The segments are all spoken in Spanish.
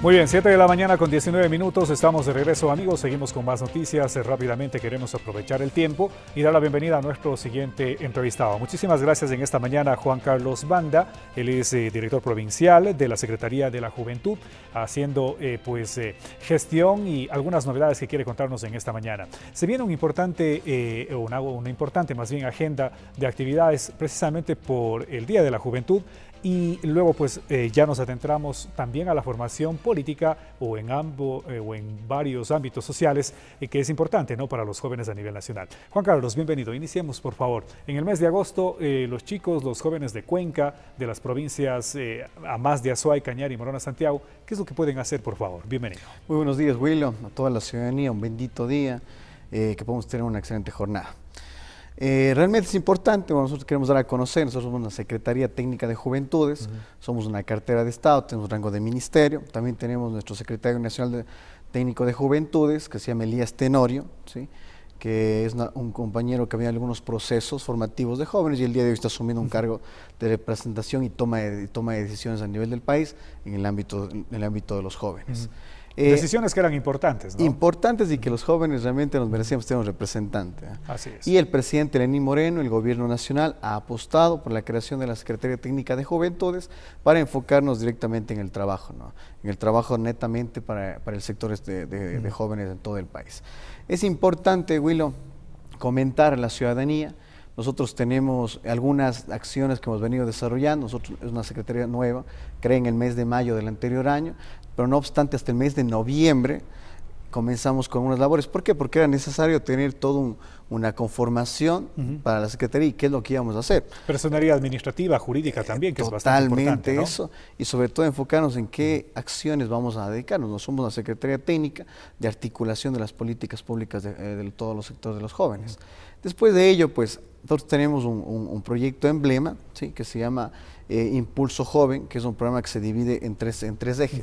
Muy bien, 7 de la mañana con 19 minutos, estamos de regreso amigos, seguimos con más noticias, rápidamente queremos aprovechar el tiempo y dar la bienvenida a nuestro siguiente entrevistado. Muchísimas gracias en esta mañana a Juan Carlos Banda, él es eh, director provincial de la Secretaría de la Juventud, haciendo eh, pues eh, gestión y algunas novedades que quiere contarnos en esta mañana. Se viene un importante, una, una importante más bien agenda de actividades precisamente por el Día de la Juventud, y luego pues eh, ya nos adentramos también a la formación política o en, ambos eh, o en varios ámbitos sociales eh, que es importante ¿no? para los jóvenes a nivel nacional. Juan Carlos, bienvenido. Iniciemos por favor. En el mes de agosto los chicos, los jóvenes de Cuenca, de las provincias a más de Azuay, Cañar y Morona Santiago, ¿qué es lo que pueden hacer por favor? Bienvenido. Muy buenos días Willo, a toda la ciudadanía, un bendito día, que podamos tener una excelente jornada. Eh, realmente es importante, nosotros queremos dar a conocer, nosotros somos una Secretaría Técnica de Juventudes, somos una cartera de Estado, tenemos rango de ministerio, también tenemos nuestro Secretario Nacional de, Técnico de Juventudes, que se llama Elías Tenorio, que es un compañero que había algunos procesos formativos de jóvenes y el día de hoy está asumiendo un cargo de representación y toma de, toma de decisiones a nivel del país en el ámbito, en el ámbito de los jóvenes. Eh, Decisiones que eran importantes, Importantes y que los jóvenes realmente nos merecíamos tener un representante. ¿eh? Y el presidente Lenín Moreno, el gobierno nacional, ha apostado por la creación de la Secretaría Técnica de Juventudes para enfocarnos directamente en el trabajo, ¿no? En el trabajo netamente para, el sector este de, de, jóvenes en todo el país. Es importante, Willow, comentar a la ciudadanía nosotros tenemos algunas acciones que hemos venido desarrollando, nosotros es una secretaría nueva, creé en el mes de mayo del anterior año, pero no obstante hasta el mes de noviembre comenzamos con unas labores. ¿Por qué? Porque era necesario tener toda una conformación para la Secretaría y qué es lo que íbamos a hacer. Personalidad administrativa, jurídica también, que es bastante importante. eso. Y sobre todo enfocarnos en qué acciones vamos a dedicarnos. No somos la Secretaría Técnica de Articulación de las Políticas Públicas de, eh, todos los sectores de los jóvenes. Después de ello, pues nosotros tenemos un, proyecto emblema que se llama eh, Impulso Joven, que es un programa que se divide en tres, en tres ejes,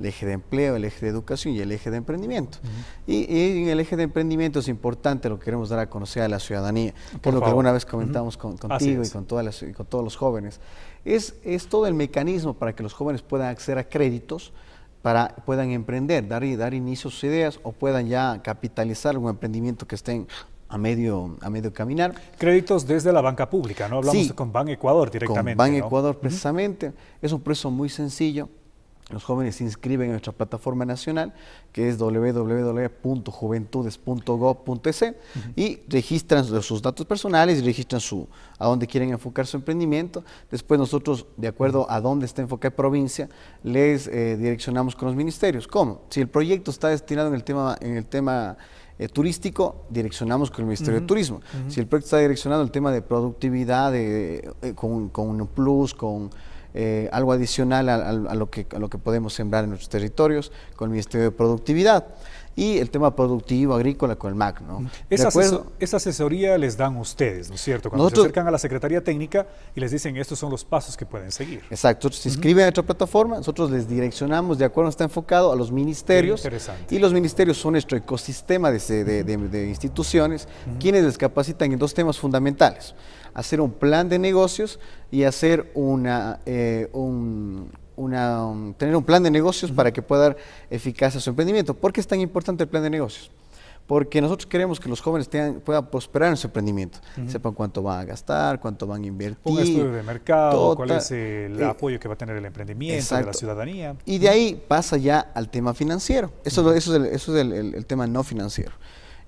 el eje de empleo, el eje de educación y el eje de emprendimiento. y, en el eje de emprendimiento es importante lo que queremos dar a conocer a la ciudadanía, Por lo que alguna vez comentamos contigo y con, todos los jóvenes. Es, es todo el mecanismo para que los jóvenes puedan acceder a créditos para puedan emprender, dar, dar inicio a sus ideas o puedan ya capitalizar un emprendimiento que estén a medio, a medio caminar. Créditos desde la banca pública, ¿no? Hablamos con Ban Ecuador directamente. Con Ban Ecuador, precisamente. Es un proceso muy sencillo. Los jóvenes se inscriben en nuestra plataforma nacional, que es www.juventudes.gov.es, y registran sus datos personales y registran su, a dónde quieren enfocar su emprendimiento. Después nosotros, de acuerdo a dónde está enfocada provincia, les eh, direccionamos con los ministerios. ¿Cómo? Si el proyecto está destinado en el tema, en el tema eh, turístico, direccionamos con el Ministerio de Turismo. Si el proyecto está direccionado al tema de productividad, eh, eh, con, un plus, con algo adicional lo que, a lo que podemos sembrar en nuestros territorios, con el Ministerio de Productividad y el tema productivo, agrícola con el MAC. ¿no? Esa, asesoría les dan ustedes, ¿no es cierto? Cuando se acercan a la Secretaría Técnica y les dicen estos son los pasos que pueden seguir. Exacto, se inscriben en a nuestra plataforma, nosotros les direccionamos, de acuerdo, a está enfocado a los ministerios. Interesante. Y los ministerios son nuestro ecosistema de, instituciones, quienes les capacitan en dos temas fundamentales hacer un plan de negocios y hacer una, eh, un, Um, tener un plan de negocios para que pueda dar eficacia a su emprendimiento. ¿Por qué es tan importante el plan de negocios? Porque nosotros queremos que los jóvenes tengan, puedan prosperar en su emprendimiento, sepan cuánto van a gastar, cuánto van a invertir. Un estudio de mercado, cuál tota, es el eh, apoyo que va a tener el emprendimiento, la ciudadanía. Y de ahí pasa ya al tema financiero. Eso, eso es, el, tema no financiero.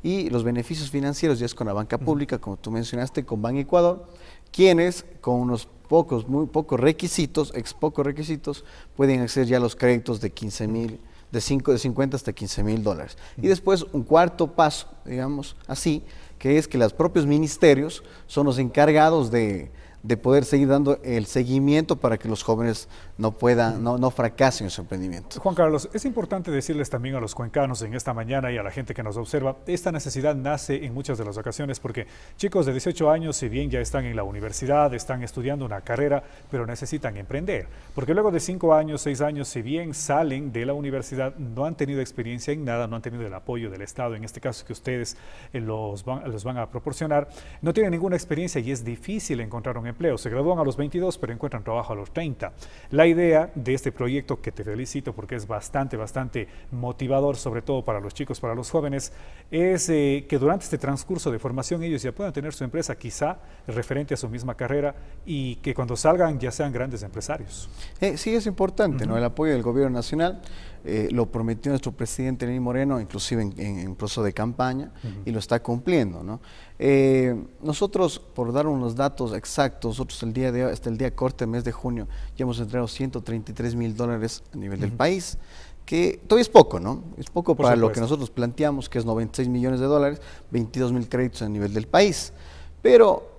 Y los beneficios financieros ya es con la banca pública, como tú mencionaste, con Ban Ecuador, quienes con unos pocos, muy pocos requisitos, ex pocos requisitos, pueden acceder ya a los créditos de 15 mil, de, de 50 hasta 15 mil dólares. Y después un cuarto paso, digamos así, que es que los propios ministerios son los encargados de, de poder seguir dando el seguimiento para que los jóvenes no puedan, no, no fracasen en su emprendimiento. Juan Carlos, es importante decirles también a los cuencanos en esta mañana y a la gente que nos observa, esta necesidad nace en muchas de las ocasiones porque chicos de 18 años, si bien ya están en la universidad, están estudiando una carrera, pero necesitan emprender, porque luego de 5 años, 6 años, si bien salen de la universidad, no han tenido experiencia en nada, no han tenido el apoyo del Estado, en este caso que ustedes eh, los van, los van a proporcionar, no tienen ninguna experiencia y es difícil encontrar un se gradúan a los 22, pero encuentran trabajo a los 30. La idea de este proyecto, que te felicito porque es bastante, bastante motivador, sobre todo para los chicos, para los jóvenes, es eh, que durante este transcurso de formación ellos ya puedan tener su empresa, quizá referente a su misma carrera, y que cuando salgan ya sean grandes empresarios. Eh, sí, es importante, ¿no? El apoyo del gobierno nacional. Eh, lo prometió nuestro presidente Lenín Moreno, inclusive en, proceso de campaña, y lo está cumpliendo. ¿no? Eh, nosotros, por dar unos datos exactos, nosotros el día de, hasta el día corte, mes de junio, ya hemos entregado 133 mil dólares a nivel del país, que todavía es poco, ¿no? Es poco para lo que nosotros planteamos, que es 96 millones de dólares, 22 mil créditos a nivel del país. Pero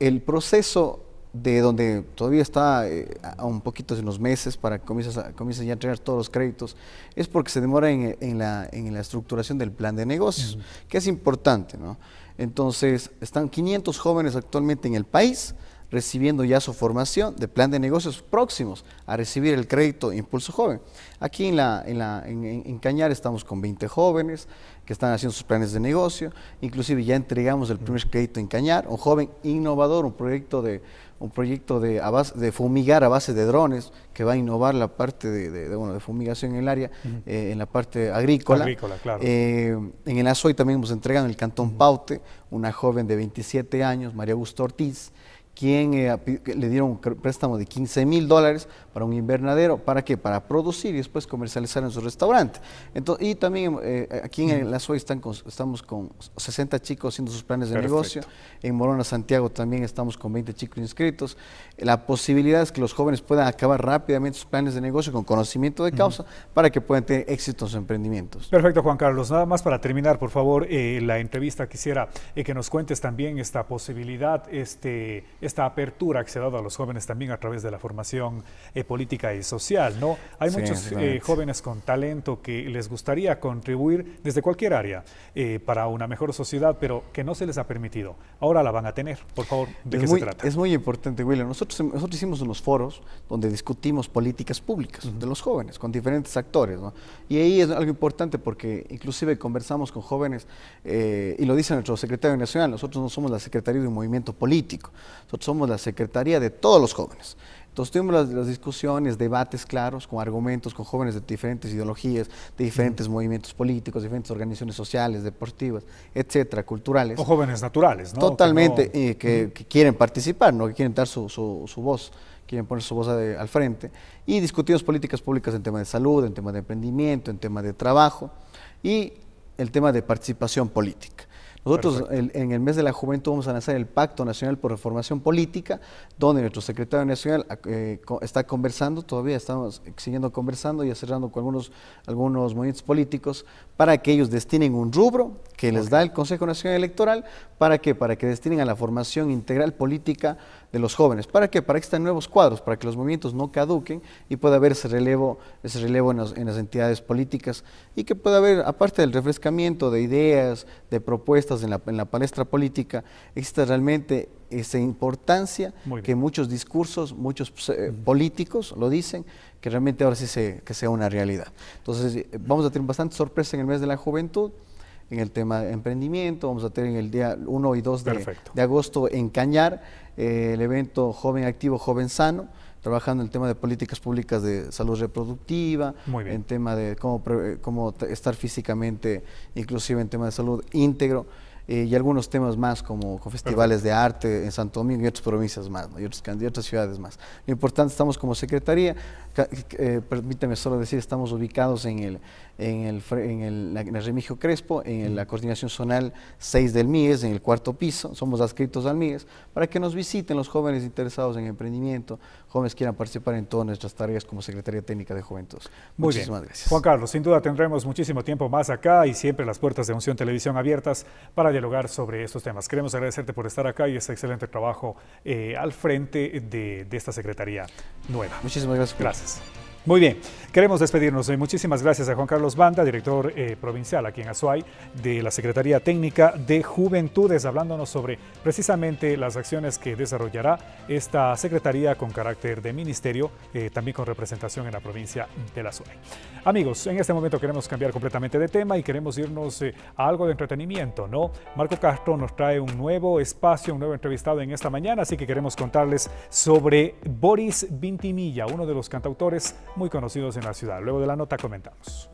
el proceso de donde todavía está eh, a un poquito de unos meses para que comiencen a, ya a tener todos los créditos, es porque se demora en, la, estructuración del plan de negocios, que es importante, ¿no? Entonces, están 500 jóvenes actualmente en el país, recibiendo ya su formación de plan de negocios próximos a recibir el crédito Impulso Joven. Aquí en, en, Cañar estamos con 20 jóvenes que están haciendo sus planes de negocio, inclusive ya entregamos el primer crédito en Cañar, un joven innovador, un proyecto de, un proyecto de, de fumigar a base de drones que va a innovar la parte de, fumigación en el área, eh, en la parte agrícola. agrícola claro. Eh, en el ASOI también hemos entregado en el Cantón Paute una joven de 27 años, María Augusto Ortiz, quien eh, le dieron un préstamo de 15 mil dólares para un invernadero. ¿Para qué? Para producir y después comercializar en su restaurante. Entonces, y también eh, aquí en la SOE estamos con 60 chicos haciendo sus planes de negocio. En Morona, Santiago también estamos con 20 chicos inscritos. La posibilidad es que los jóvenes puedan acabar rápidamente sus planes de negocio con conocimiento de causa para que puedan tener éxito en sus emprendimientos. Perfecto, Juan Carlos. Nada más para terminar, por favor, eh, la entrevista quisiera que nos cuentes también esta posibilidad, este esta apertura que se ha dado a los jóvenes también a través de la formación eh, política y social, ¿no? Hay muchos eh, jóvenes con talento que les gustaría contribuir desde cualquier área eh, para una mejor sociedad, pero que no se les ha permitido. Ahora la van a tener, por favor, ¿de qué se trata? Es muy importante, William. Nosotros, nosotros hicimos unos foros donde discutimos políticas públicas de los jóvenes con diferentes actores, Y ahí es algo importante porque inclusive conversamos con jóvenes, y lo dice nuestro secretario nacional, nosotros no somos la Secretaría de un movimiento político, somos la secretaría de todos los jóvenes. Entonces tuvimos las, discusiones, debates claros, con argumentos, con jóvenes de diferentes ideologías, de diferentes movimientos políticos, diferentes organizaciones sociales, deportivas, etcétera, culturales. O jóvenes naturales, ¿no? Totalmente, que, quieren participar, que quieren dar su, voz, quieren poner su voz al frente. Y discutimos políticas públicas en tema de salud, en tema de emprendimiento, en tema de trabajo y el tema de participación política. Nosotros en el mes de la juventud vamos a lanzar el Pacto Nacional por Reformación Política, donde nuestro secretario nacional eh, está conversando, todavía estamos siguiendo conversando y acercando con algunos, algunos movimientos políticos para que ellos destinen un rubro que les da el Consejo Nacional Electoral, ¿para que Para que destinen a la formación integral política de los jóvenes. ¿Para qué? Para que estén nuevos cuadros, para que los movimientos no caduquen y pueda haber ese relevo, ese relevo en, las entidades políticas y que pueda haber, aparte del refrescamiento de ideas, de propuestas en la, palestra política, exista realmente esa importancia que muchos discursos, muchos pues, eh, políticos lo dicen, que realmente ahora sí se, que sea una realidad. Entonces, eh, vamos a tener bastante sorpresa en el mes de la juventud en el tema de emprendimiento. Vamos a tener en el día 1 y 2 de, agosto en Cañar eh, el evento Joven Activo, Joven Sano trabajando en el tema de políticas públicas de salud reproductiva, en tema de cómo, cómo estar físicamente, inclusive en tema de salud íntegro. Eh, y algunos temas más como festivales de arte en Santo Domingo y otras provincias más, y, otras, ciudades más. Lo importante, estamos como secretaría, eh, permíteme permítame solo decir, estamos ubicados en el, el, en el, Remigio Crespo, en la coordinación zonal 6 del MIES, en el cuarto piso, somos adscritos al MIES, para que nos visiten los jóvenes interesados en emprendimiento, jóvenes que quieran participar en todas nuestras tareas como Secretaría Técnica de Juventud. Muchísimas gracias. Juan Carlos, sin duda tendremos muchísimo tiempo más acá y siempre las puertas de Unción Televisión abiertas para dialogar sobre estos temas. Queremos agradecerte por estar acá y este excelente trabajo eh, al frente de, de, esta Secretaría nueva. Muchísimas gracias. Gracias. Muy bien, queremos despedirnos. Muchísimas gracias a Juan Carlos Banda, director eh, provincial aquí en Azuay de la Secretaría Técnica de Juventudes, hablándonos sobre precisamente las acciones que desarrollará esta Secretaría con carácter de ministerio, eh, también con representación en la provincia de la Azuay. Amigos, en este momento queremos cambiar completamente de tema y queremos irnos eh, a algo de entretenimiento, ¿no? Marco Castro nos trae un nuevo espacio, un nuevo entrevistado en esta mañana, así que queremos contarles sobre Boris Vintimilla, uno de los cantautores muy conocidos en la ciudad. Luego de la nota comentamos.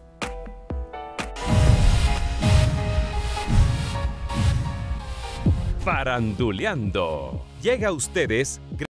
Faranduleando. Llega a ustedes.